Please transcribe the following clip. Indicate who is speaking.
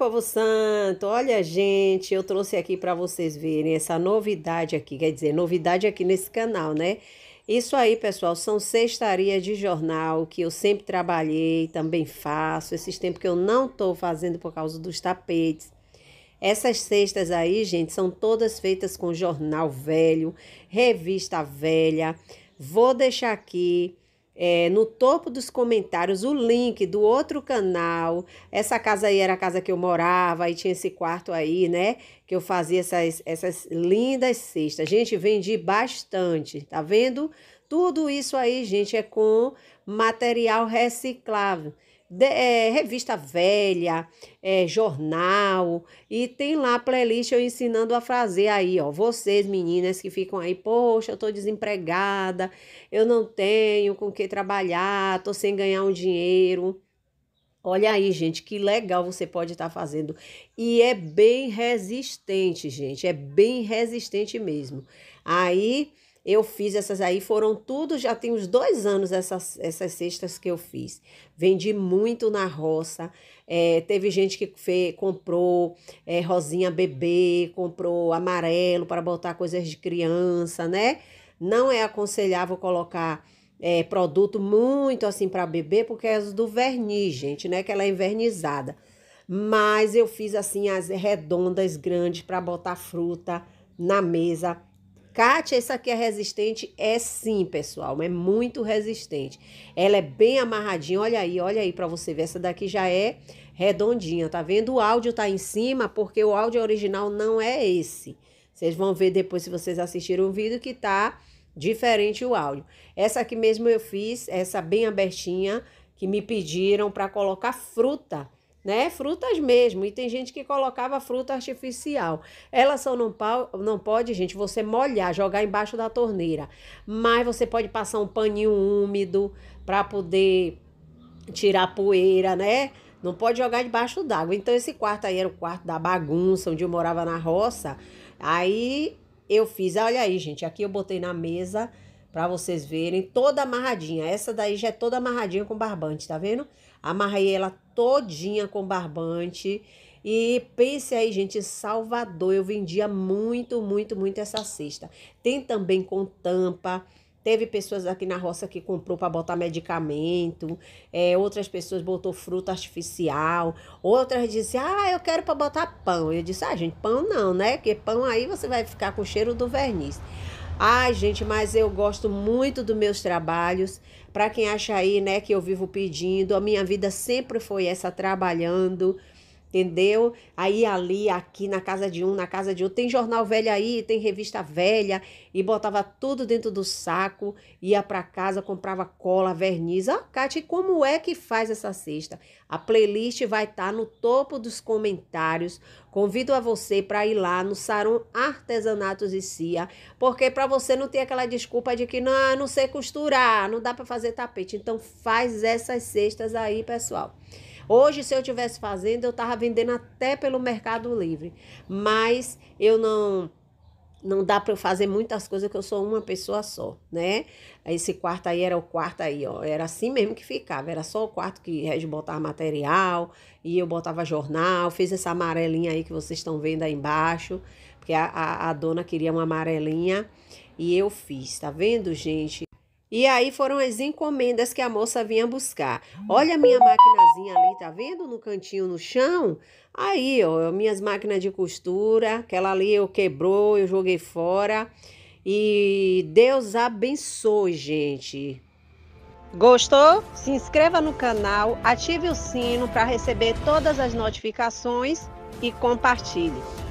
Speaker 1: povo santo. Olha, gente, eu trouxe aqui para vocês verem essa novidade aqui, quer dizer, novidade aqui nesse canal, né? Isso aí, pessoal, são sextarias de jornal que eu sempre trabalhei, também faço. Esses tempos que eu não estou fazendo por causa dos tapetes. Essas cestas aí, gente, são todas feitas com jornal velho, revista velha. Vou deixar aqui é, no topo dos comentários o link do outro canal. Essa casa aí era a casa que eu morava, aí tinha esse quarto aí, né? Que eu fazia essas, essas lindas cestas. Gente, vendi bastante, tá vendo? Tudo isso aí, gente, é com material reciclável de, é, revista velha, é, jornal, e tem lá playlist eu ensinando a fazer aí, ó. Vocês, meninas que ficam aí, poxa, eu tô desempregada, eu não tenho com que trabalhar, tô sem ganhar um dinheiro. Olha aí, gente, que legal você pode estar tá fazendo. E é bem resistente, gente, é bem resistente mesmo. Aí eu fiz essas aí, foram tudo, já tem uns dois anos essas, essas cestas que eu fiz. Vendi muito na roça. É, teve gente que fez, comprou é, rosinha bebê, comprou amarelo para botar coisas de criança, né? Não é aconselhável colocar é, produto muito assim para bebê, porque é do verniz, gente, né? Que ela é envernizada. Mas eu fiz assim as redondas grandes para botar fruta na mesa Kátia, essa aqui é resistente? É sim, pessoal, é muito resistente. Ela é bem amarradinha, olha aí, olha aí para você ver. Essa daqui já é redondinha, tá vendo? O áudio tá em cima porque o áudio original não é esse. Vocês vão ver depois se vocês assistirem o vídeo que tá diferente o áudio. Essa aqui mesmo eu fiz, essa bem abertinha, que me pediram para colocar fruta né? Frutas mesmo. E tem gente que colocava fruta artificial. Ela só não, pau, não pode, gente, você molhar, jogar embaixo da torneira. Mas você pode passar um paninho úmido para poder tirar poeira, né? Não pode jogar debaixo d'água. Então, esse quarto aí era o quarto da bagunça, onde eu morava na roça. Aí eu fiz, olha aí, gente, aqui eu botei na mesa para vocês verem, toda amarradinha. Essa daí já é toda amarradinha com barbante, tá vendo? Amarrei ela todinha com barbante. E pense aí, gente, Salvador eu vendia muito, muito, muito essa cesta. Tem também com tampa. Teve pessoas aqui na roça que comprou para botar medicamento, é, outras pessoas botou fruta artificial, outras disse: "Ah, eu quero para botar pão". Eu disse: "Ah, gente, pão não, né? Que pão aí você vai ficar com o cheiro do verniz". Ai, gente, mas eu gosto muito dos meus trabalhos. Para quem acha aí, né, que eu vivo pedindo, a minha vida sempre foi essa trabalhando entendeu? Aí, ali, aqui, na casa de um, na casa de outro. Tem jornal velho aí, tem revista velha, e botava tudo dentro do saco, ia para casa, comprava cola, verniz. Ah, Kátia, como é que faz essa cesta? A playlist vai estar tá no topo dos comentários. Convido a você para ir lá no Sarum Artesanatos e Cia, porque para você não ter aquela desculpa de que não, não sei costurar, não dá para fazer tapete. Então faz essas cestas aí, pessoal. Hoje, se eu tivesse fazendo, eu estava vendendo até pelo Mercado Livre. Mas eu não não dá para eu fazer muitas coisas que eu sou uma pessoa só, né? Esse quarto aí era o quarto aí, ó, era assim mesmo que ficava, era só o quarto que Regi botava material e eu botava jornal, fiz essa amarelinha aí que vocês estão vendo aí embaixo, porque a, a, a dona queria uma amarelinha e eu fiz, tá vendo, gente? E aí foram as encomendas que a moça vinha buscar. Olha a minha maquinazinha ali, tá vendo? No cantinho, no chão. Aí, ó, minhas máquinas de costura, aquela ali eu quebrou, eu joguei fora. E Deus abençoe, gente. Gostou? Se inscreva no canal, ative o sino para receber todas as notificações e compartilhe.